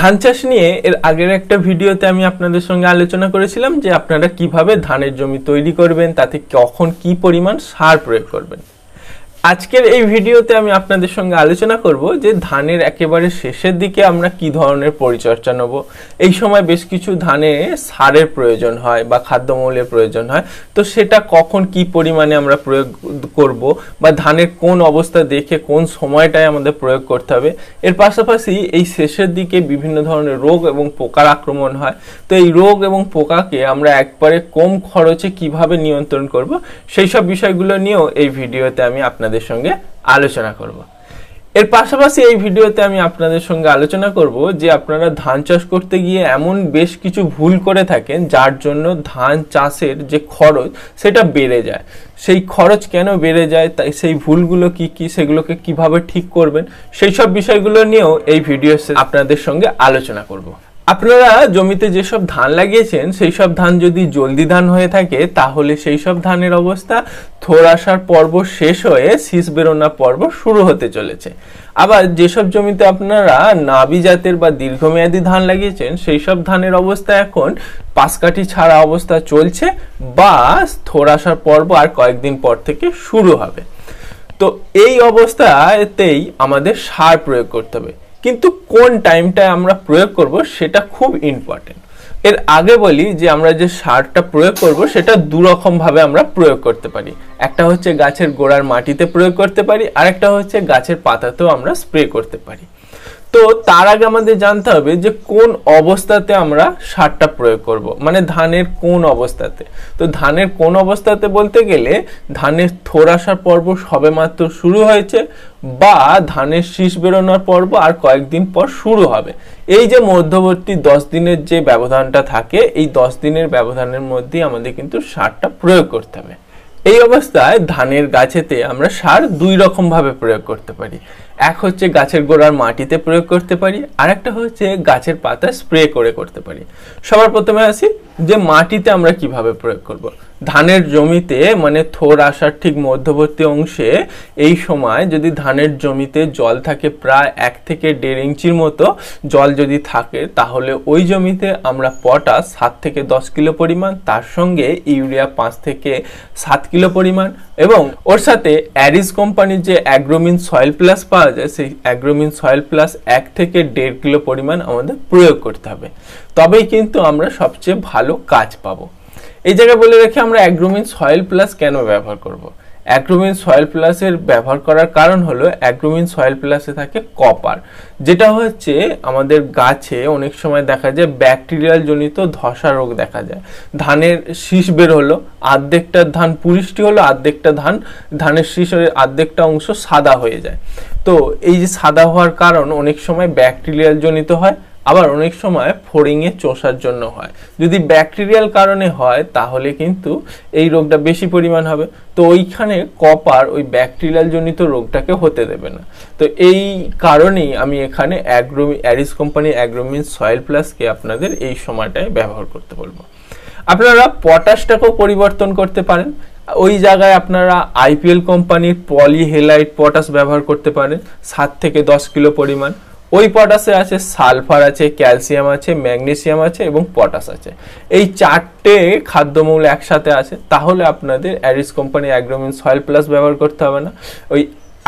ধান চাষ নিয়ে এর আগের একটা ভিডিওতে আমি আপনাদের সঙ্গে আলোচনা করেছিলাম যে আপনারা কিভাবে ধানের জমি তৈরি করবেন তাতে কখন কি পরিমাণ সার প্রয়োগ করবেন আজকের এই ভিডিওতে আমি আপনাদের সঙ্গে আলোচনা করব যে ধানের একেবারে শেষের দিকে আমরা কি ধরনের পরিচর্যা নেব এই সময় বেশ কিছু ধানে সারের প্রয়োজন হয় বা খাদ্যমৌলের প্রয়োজন হয় তো সেটা কখন কি পরিমাণে আমরা প্রয়োগ করব বা ধানের কোন অবস্থা দেখে কোন সময়টায় আমাদের প্রয়োগ করতে হবে এর পাশাপাশি এই শেষের দিকে বিভিন্ন ধরনের রোগ এবং পোকার আক্রমণ হয় তো এই রোগ এবং পোকাকে আমরা একবারে কম খরচে কিভাবে নিয়ন্ত্রণ করব সেই সব বিষয়গুলো নিয়েও এই ভিডিওতে আমি আপনাদের আপনাদের সঙ্গে আলোচনা করব এর পাশাপাশি এই ভিডিওতে আমি আপনাদের সঙ্গে আলোচনা করব যে আপনারা ধান চাষ করতে গিয়ে এমন বেশ কিছু ভুল করে থাকেন যার জন্য ধান চাষের যে খরচ সেটা বেড়ে যায় সেই খরচ কেন বেড়ে যায় তাই সেই ভুলগুলো কি কি সেগুলোকে কিভাবে ঠিক করবেন সেই সব বিষয়গুলো নিয়েও এই ভিডিও আপনাদের সঙ্গে আলোচনা করব আপনারা জমিতে যেসব ধান লাগিয়েছেন সেই সব ধান যদি জলদি ধান হয়ে থাকে তাহলে সেই সব ধানের অবস্থা থোর আসার পর্ব শেষ হয়ে শীষ বেরোনা পর্ব শুরু হতে চলেছে আবার যেসব জমিতে আপনারা নাবি জাতের বা দীর্ঘমেয়াদী ধান লাগিয়েছেন সেই সব ধানের অবস্থা এখন পাশকাঠি ছাড়া অবস্থা চলছে বা থোর আসার পর্ব আর কয়েকদিন পর থেকে শুরু হবে তো এই অবস্থাতেই আমাদের সার প্রয়োগ করতে হবে কিন্তু কোন টাইমটায় আমরা প্রয়োগ করব সেটা খুব ইম্পর্টেন্ট এর আগে বলি যে আমরা যে সারটা প্রয়োগ করব সেটা দুরকমভাবে আমরা প্রয়োগ করতে পারি একটা হচ্ছে গাছের গোড়ার মাটিতে প্রয়োগ করতে পারি আর একটা হচ্ছে গাছের পাতাতেও আমরা স্প্রে করতে পারি তো তার আগে আমাদের জানতে হবে যে কোন অবস্থাতে আমরা সারটা প্রয়োগ করব মানে ধানের কোন অবস্থাতে তো ধানের কোন অবস্থাতে বলতে গেলে ধানের থোড়াসা পর্ব সবে মাত্র শুরু হয়েছে বা ধানের শীষ বেরোনোর পর্ব আর কয়েকদিন পর শুরু হবে এই যে মধ্যবর্তী দশ দিনের যে ব্যবধানটা থাকে এই দশ দিনের ব্যবধানের মধ্যেই আমাদের কিন্তু সারটা প্রয়োগ করতে হবে এই অবস্থায় ধানের গাছেতে আমরা সার দুই রকমভাবে প্রয়োগ করতে পারি এক হচ্ছে গাছের গোড়ার মাটিতে প্রয়োগ করতে পারি আর একটা হচ্ছে গাছের পাতা স্প্রে করে করতে পারি সবার প্রথমে আসি যে মাটিতে আমরা কিভাবে প্রয়োগ করব। ধানের জমিতে মানে থোর আসার ঠিক মধ্যবর্তী অংশে এই সময় যদি ধানের জমিতে জল থাকে প্রায় এক থেকে দেড় ইঞ্চির মতো জল যদি থাকে তাহলে ওই জমিতে আমরা পটাশ সাত থেকে দশ কিলো পরিমাণ তার সঙ্গে ইউরিয়া পাঁচ থেকে সাত কিলো পরিমাণ এবং ওর সাথে অ্যারিস কোম্পানির যে অ্যাগ্রোমিন সয়েল প্লাস পাওয়া যায় সেই অ্যাগ্রোমিন সয়েল প্লাস এক থেকে দেড় কিলো পরিমাণ আমাদের প্রয়োগ করতে হবে তবেই কিন্তু আমরা সবচেয়ে ভালো ভালো কাজ পাবো এই জায়গায় বলে রেখে আমরা অ্যাগ্রোমিন সয়েল প্লাস কেন ব্যবহার করব। অ্যাগ্রোমিন সয়েল প্লাসের ব্যবহার করার কারণ হলো অ্যাগ্রোমিন সয়েল প্লাসে থাকে কপার যেটা হচ্ছে আমাদের গাছে অনেক সময় দেখা যায় ব্যাকটেরিয়াল জনিত ধসা রোগ দেখা যায় ধানের শীষ বের হলো আর্ধেকটা ধান পুরিষ্টি হলো আর্ধেকটা ধান ধানের শীষের আর্ধেকটা অংশ সাদা হয়ে যায় তো এই যে সাদা হওয়ার কারণ অনেক সময় ব্যাকটেরিয়াল জনিত হয় আবার অনেক সময় ফোরিংয়ে চষার জন্য হয় যদি ব্যাকটেরিয়াল কারণে হয় তাহলে কিন্তু এই রোগটা বেশি পরিমাণ হবে তো ওইখানে কপার ওই ব্যাকটেরিয়াল জনিত রোগটাকে হতে দেবে না তো এই কারণেই আমি এখানে অ্যাগ্রোমি অ্যারিস কোম্পানি অ্যাগ্রোমিন সয়েল প্লাসকে আপনাদের এই সময়টায় ব্যবহার করতে বলবো আপনারা পটাশটাকেও পরিবর্তন করতে পারেন ওই জায়গায় আপনারা আইপিএল কোম্পানির পলিহেলাইট পটাশ ব্যবহার করতে পারেন সাত থেকে দশ কিলো পরিমাণ ওই পটাশে আছে সালফার আছে ক্যালসিয়াম আছে ম্যাগনেসিয়াম আছে এবং পটাশ আছে এই চারটে খাদ্যমূল একসাথে আছে তাহলে আপনাদের Aries company Agromin soil plus ব্যবহার করতে হবে না ওই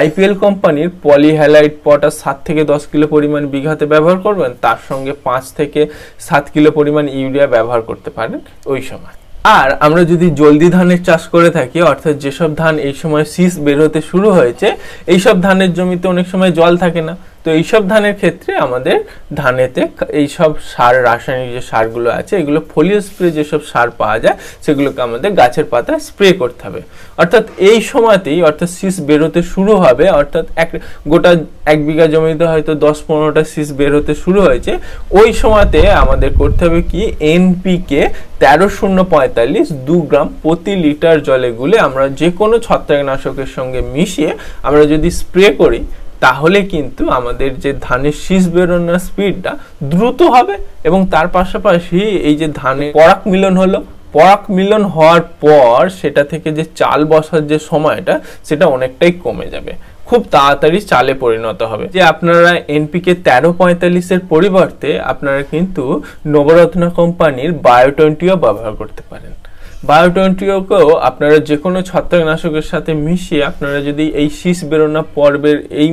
আইপিএল কোম্পানির পলিহ্যালাইট পটাশ সাত থেকে দশ কিলো পরিমাণ বিঘাতে ব্যবহার করবেন তার সঙ্গে পাঁচ থেকে সাত কিলো পরিমাণ ইউরিয়া ব্যবহার করতে পারেন ওই সময় আর আমরা যদি জলদি ধানের চাষ করে থাকি অর্থাৎ যেসব ধান এই সময় শীষ বের হতে শুরু হয়েছে এইসব ধানের জমিতে অনেক সময় জল থাকে না তো এইসব ধানের ক্ষেত্রে আমাদের ধানেতে এইসব সার রাসায়নিক যে সারগুলো আছে এগুলো ফলিও স্প্রে যেসব সার পাওয়া যায় সেগুলোকে আমাদের গাছের পাতায় স্প্রে করতে হবে অর্থাৎ এই সময়তেই অর্থাৎ শীষ বেরোতে শুরু হবে অর্থাৎ এক গোটা এক বিঘা জমিতে হয়তো দশ পনেরোটা শীষ বের হতে শুরু হয়েছে ওই সময়তে আমাদের করতে হবে কি এনপিকে তেরো শূন্য পঁয়তাল্লিশ দু গ্রাম প্রতি লিটার জলে গুলে আমরা যে কোনো ছত্রাকনাশকের সঙ্গে মিশিয়ে আমরা যদি স্প্রে করি তাহলে কিন্তু আমাদের যে ধানের শীষ বেরোনোর স্পিডটা দ্রুত হবে এবং তার পাশাপাশি এই যে ধানে পরাক মিলন হলো পরাক মিলন হওয়ার পর সেটা থেকে যে চাল বসার যে সময়টা সেটা অনেকটাই কমে যাবে খুব তাড়াতাড়ি চালে পরিণত হবে যে আপনারা এনপিকে তেরো পঁয়তাল্লিশের পরিবর্তে আপনারা কিন্তু নবরত্ন কোম্পানির বায়োটোয়েন্টিও ব্যবহার করতে পারেন বায়োটোয়েন্টিওকেও আপনারা যে কোনো ছত্রাকনাশকের সাথে মিশিয়ে আপনারা যদি এই শীষ বেরোনা পর্বের এই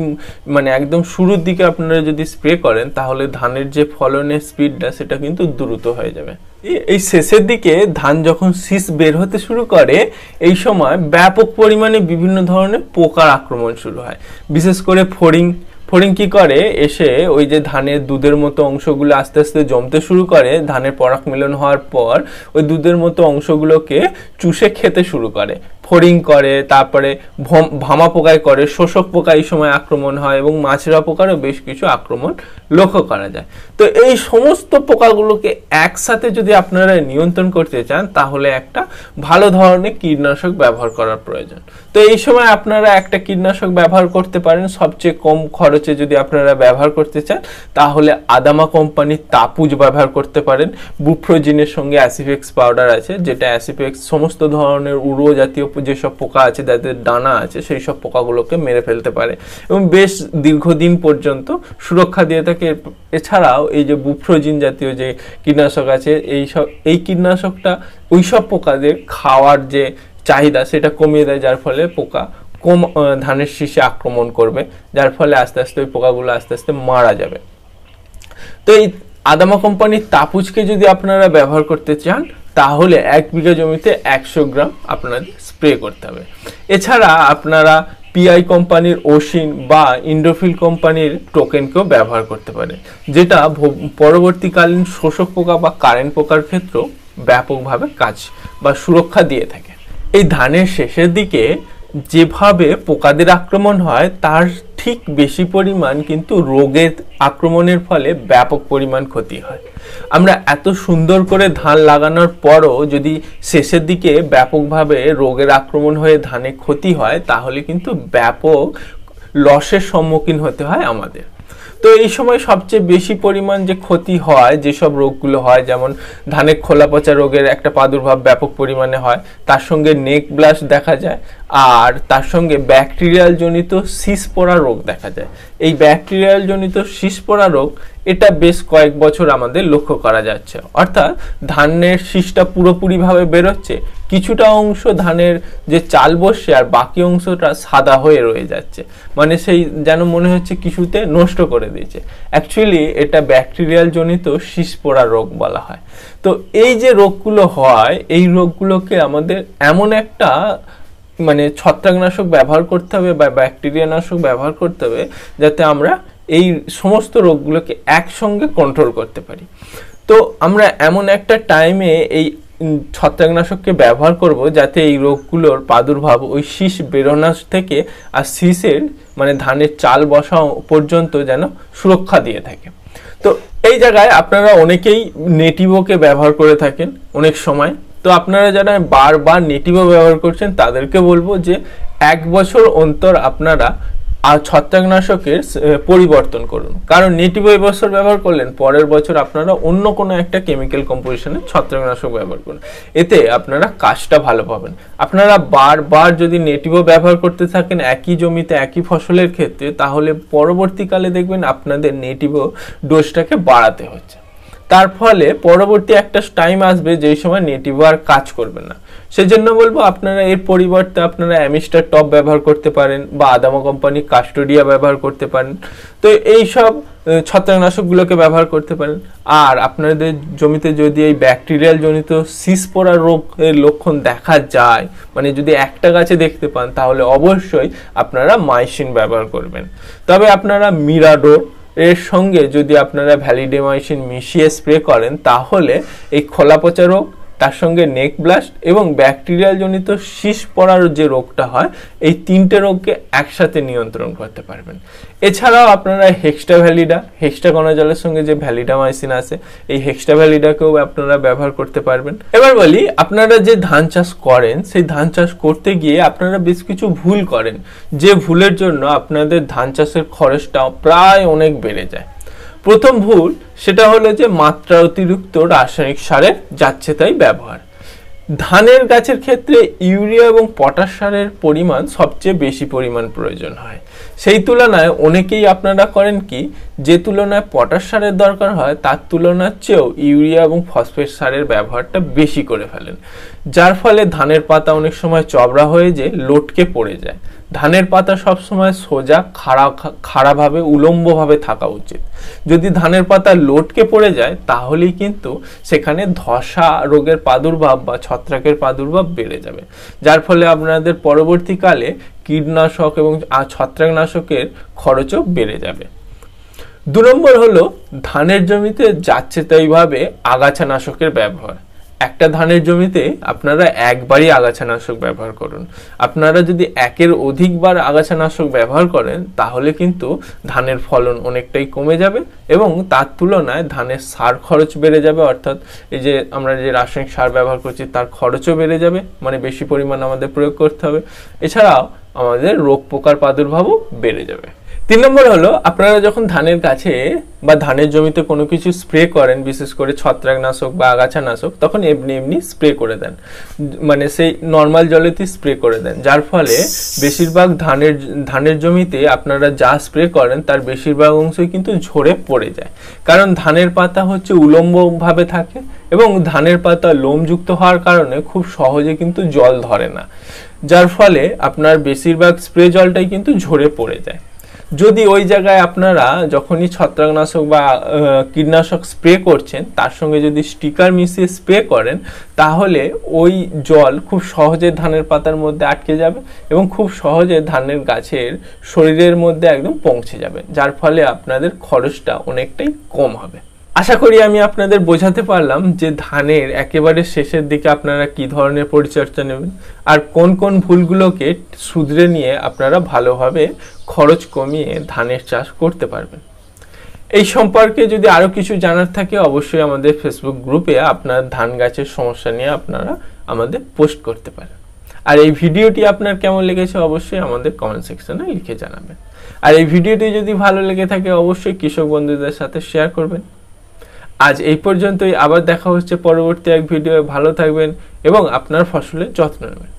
মানে একদম শুরুর দিকে আপনারা যদি স্প্রে করেন তাহলে ধানের যে ফলনের স্পিডটা সেটা কিন্তু দ্রুত হয়ে যাবে এই শেষের দিকে ধান যখন শীষ বের হতে শুরু করে এই সময় ব্যাপক পরিমাণে বিভিন্ন ধরনের পোকার আক্রমণ শুরু হয় বিশেষ করে ফড়িং ফড়িং কি করে এসে ওই যে ধানের দুধের মতো অংশগুলো আস্তে আস্তে জমতে শুরু করে ধানের পরাগ মিলন হওয়ার পর ওই দুধের মতো অংশগুলোকে চুষে খেতে শুরু করে ফোরিং করে তারপরে ভামা পোকায় করে শোষক পোকা এই সময় আক্রমণ হয় এবং মাছরা পোকারও বেশ কিছু আক্রমণ লক্ষ্য করা যায় তো এই সমস্ত পোকাগুলোকে একসাথে যদি আপনারা নিয়ন্ত্রণ করতে চান তাহলে একটা ভালো ধরনের কীটনাশক ব্যবহার করার প্রয়োজন তো এই সময় আপনারা একটা কীটনাশক ব্যবহার করতে পারেন সবচেয়ে কম খরচে যদি আপনারা ব্যবহার করতে চান তাহলে আদামা কোম্পানির তাপুজ ব্যবহার করতে পারেন বুফ্রোজিনের সঙ্গে অ্যাসিফেক্স পাউডার আছে যেটা অ্যাসিফেক্স সমস্ত ধরনের উড়ো জাতীয় যেসব পোকা আছে যাদের ডানা আছে সেই সব পোকাগুলোকে মেরে ফেলতে পারে এবং বেশ দীর্ঘদিন পর্যন্ত সুরক্ষা দিয়ে থাকে এছাড়াও এই যে বুফ্রোজিন জাতীয় যে কীটনাশক আছে এই সব এই কীটনাশকটা ওই সব পোকাদের খাওয়ার যে চাহিদা সেটা কমিয়ে দেয় যার ফলে পোকা কম ধানের শীষে আক্রমণ করবে যার ফলে আস্তে আস্তে ওই পোকাগুলো আস্তে আস্তে মারা যাবে তো এই আদামা কোম্পানির তাপুজকে যদি আপনারা ব্যবহার করতে চান তাহলে এক বিঘা জমিতে একশো গ্রাম আপনাদের স্প্রে করতে হবে এছাড়া আপনারা পিআই কোম্পানির ওশিন বা ইন্ডোফিল কোম্পানির টোকেনকেও ব্যবহার করতে পারে যেটা পরবর্তীকালীন শোষক পোকা বা কারেন্ট পোকার ক্ষেত্রেও ব্যাপকভাবে কাজ বা সুরক্ষা দিয়ে থাকে এই ধানের শেষের দিকে যেভাবে পোকাদের আক্রমণ হয় তার ঠিক বেশি পরিমাণ কিন্তু রোগের আক্রমণের ফলে ব্যাপক পরিমাণ ক্ষতি হয় আমরা এত সুন্দর করে ধান লাগানোর পরও যদি শেষের দিকে ব্যাপকভাবে রোগের আক্রমণ হয়ে ধানে ক্ষতি হয় তাহলে কিন্তু ব্যাপক লসের সম্মুখীন হতে হয় আমাদের তো এই সময় সবচেয়ে বেশি পরিমাণ যে ক্ষতি হয় যেসব রোগগুলো হয় যেমন ধানে খোলা পচা রোগের একটা প্রাদুর্ভাব ব্যাপক পরিমাণে হয় তার সঙ্গে নেক ব্লাশ দেখা যায় আর তার সঙ্গে ব্যাকটেরিয়াল জনিত সিস পোড়া রোগ দেখা যায় এই ব্যাকটেরিয়াল জনিত সিস পোড়া রোগ এটা বেশ কয়েক বছর আমাদের লক্ষ্য করা যাচ্ছে অর্থাৎ ধানের শীষটা পুরোপুরিভাবে বেরোচ্ছে কিছুটা অংশ ধানের যে চাল বসছে আর বাকি অংশটা সাদা হয়ে রয়ে যাচ্ছে মানে সেই যেন মনে হচ্ছে কিছুতে নষ্ট করে দিয়েছে অ্যাকচুয়ালি এটা ব্যাকটেরিয়াল জনিত শীষ পোড়া রোগ বলা হয় তো এই যে রোগগুলো হয় এই রোগগুলোকে আমাদের এমন একটা মানে ছত্রাকনাশক ব্যবহার করতে হবে বা ব্যাকটেরিয়া নাশক ব্যবহার করতে হবে যাতে আমরা এই সমস্ত রোগগুলোকে একসঙ্গে কন্ট্রোল করতে পারি তো আমরা এমন একটা টাইমে এই ছত্রাকনাশককে ব্যবহার করব যাতে এই রোগগুলোর প্রাদুর্ভাব ওই শীষ বেরোনা থেকে আর শীষের মানে ধানের চাল বসা পর্যন্ত যেন সুরক্ষা দিয়ে থাকে তো এই জায়গায় আপনারা অনেকেই নেটিভোকে ব্যবহার করে থাকেন অনেক সময় তো আপনারা যারা বারবার নেটিভো ব্যবহার করছেন তাদেরকে বলবো যে এক বছর অন্তর আপনারা আর ছত্রাকনাশকের পরিবর্তন করুন কারণ নেটিভ ওই বছর ব্যবহার করলেন পরের বছর আপনারা অন্য কোনো একটা কেমিক্যাল কম্পোজিশনে ছত্রাকনাশক ব্যবহার করুন এতে আপনারা কাজটা ভালো পাবেন আপনারা বারবার যদি নেটিভও ব্যবহার করতে থাকেন একই জমিতে একই ফসলের ক্ষেত্রে তাহলে পরবর্তীকালে দেখবেন আপনাদের নেটিভও ডোজটাকে বাড়াতে হচ্ছে তার ফলে পরবর্তী একটা টাইম আসবে যেই সময় নেটিভ আর কাজ করবে না সেজন্য বলবো আপনারা এর পরিবর্তে আপনারা অ্যামিস্টার টপ ব্যবহার করতে পারেন বা আদামা কোম্পানি কাস্টোডিয়া ব্যবহার করতে পারেন তো এই সব ছত্রাকনাশকগুলোকে ব্যবহার করতে পারেন আর আপনাদের জমিতে যদি এই ব্যাকটেরিয়াল জনিত সিসপোরা রোগের লক্ষণ দেখা যায় মানে যদি একটা গাছে দেখতে পান তাহলে অবশ্যই আপনারা মাইসিন ব্যবহার করবেন তবে আপনারা মিরাডোর এর সঙ্গে যদি আপনারা ভ্যালিডেমাইসিন মিশিয়ে স্প্রে করেন তাহলে এই খোলা পচা রোগ তার সঙ্গে নেক ব্লাস্ট এবং ব্যাকটেরিয়াল জনিত শীষ পড়ার যে রোগটা হয় এই তিনটে রোগকে একসাথে নিয়ন্ত্রণ করতে পারবেন এছাড়াও আপনারা হেক্সটা ভ্যালিডা হেক্সটা কণাজলের সঙ্গে যে ভ্যালিডা মাইসিন আছে এই হেক্সটা ভ্যালিডাকেও আপনারা ব্যবহার করতে পারবেন এবার বলি আপনারা যে ধান চাষ করেন সেই ধান চাষ করতে গিয়ে আপনারা বেশ কিছু ভুল করেন যে ভুলের জন্য আপনাদের ধান চাষের খরচটাও প্রায় অনেক বেড়ে যায় প্রথম ভুল সেটা হলো যে মাত্রা অতিরিক্ত রাসায়নিক সারের যাচ্ছে তাই ব্যবহার ধানের গাছের ক্ষেত্রে ইউরিয়া এবং পটাশ সারের পরিমাণ সবচেয়ে বেশি পরিমাণ প্রয়োজন হয় সেই তুলনায় অনেকেই আপনারা করেন কি যে তুলনায় পটাশ সারের দরকার হয় তার তুলনার চেয়েও ইউরিয়া এবং ফসফেট সারের ব্যবহারটা বেশি করে ফেলেন যার ফলে ধানের পাতা অনেক সময় চবড়া হয়ে যে লোটকে পড়ে যায় ধানের পাতা সবসময় সোজা খাড়া খাড়াভাবে উলম্বভাবে থাকা উচিত যদি ধানের পাতা লোটকে পড়ে যায় তাহলেই কিন্তু সেখানে ধসা রোগের প্রাদুর্ভাব বা ছত্রাকের প্রাদুর্ভাব বেড়ে যাবে যার ফলে আপনাদের পরবর্তীকালে কীটনাশক এবং ছত্রাকনাশকের খরচও বেড়ে যাবে দু নম্বর হলো ধানের জমিতে যাচ্ছে তাইভাবে আগাছানাশকের ব্যবহার একটা ধানের জমিতে আপনারা একবারই আগাছানাশক ব্যবহার করুন আপনারা যদি একের অধিকবার আগাছানাশক ব্যবহার করেন তাহলে কিন্তু ধানের ফলন অনেকটাই কমে যাবে এবং তার তুলনায় ধানের সার খরচ বেড়ে যাবে অর্থাৎ এই যে আমরা যে রাসায়নিক সার ব্যবহার করছি তার খরচও বেড়ে যাবে মানে বেশি পরিমাণ আমাদের প্রয়োগ করতে হবে এছাড়াও আমাদের রোগ পোকার প্রাদুর্ভাবও বেড়ে যাবে তিন নম্বর হলো আপনারা যখন ধানের কাছে বা ধানের জমিতে কোনো কিছু স্প্রে করেন বিশেষ করে ছত্রাকনাশক বা আগাছানাশক তখন এমনি এমনি স্প্রে করে দেন মানে সেই নর্মাল জলেতেই স্প্রে করে দেন যার ফলে বেশিরভাগ ধানের ধানের জমিতে আপনারা যা স্প্রে করেন তার বেশিরভাগ অংশই কিন্তু ঝরে পড়ে যায় কারণ ধানের পাতা হচ্ছে উলম্বভাবে থাকে এবং ধানের পাতা লোমযুক্ত হওয়ার কারণে খুব সহজে কিন্তু জল ধরে না যার ফলে আপনার বেশিরভাগ স্প্রে জলটাই কিন্তু ঝরে পড়ে যায় যদি ওই জায়গায় আপনারা যখনই ছত্রাকনাশক বা কীটনাশক স্প্রে করছেন তার সঙ্গে যদি স্টিকার মিশিয়ে স্প্রে করেন তাহলে ওই জল খুব সহজে ধানের পাতার মধ্যে আটকে যাবে এবং খুব সহজে ধানের গাছের শরীরের মধ্যে একদম পৌঁছে যাবে যার ফলে আপনাদের খরচটা অনেকটাই কম হবে আশা করি আমি আপনাদের বোঝাতে পারলাম যে ধানের একেবারে শেষের দিকে আপনারা কি ধরনের পরিচর্যা নেবেন আর কোন কোন ভুলগুলোকে শুধরে নিয়ে আপনারা ভালোভাবে খরচ কমিয়ে ধানের চাষ করতে পারবেন এই সম্পর্কে যদি আরও কিছু জানার থাকে অবশ্যই আমাদের ফেসবুক গ্রুপে আপনার ধান গাছের সমস্যা নিয়ে আপনারা আমাদের পোস্ট করতে পারেন আর এই ভিডিওটি আপনার কেমন লেগেছে অবশ্যই আমাদের কমেন্ট সেকশনে লিখে জানাবেন আর এই ভিডিওটি যদি ভালো লেগে থাকে অবশ্যই কৃষক বন্ধুদের সাথে শেয়ার করবেন আজ এই পর্যন্তই আবার দেখা হচ্ছে পরবর্তী এক ভিডিও ভালো থাকবেন এবং আপনার ফসলের যত্ন নেবেন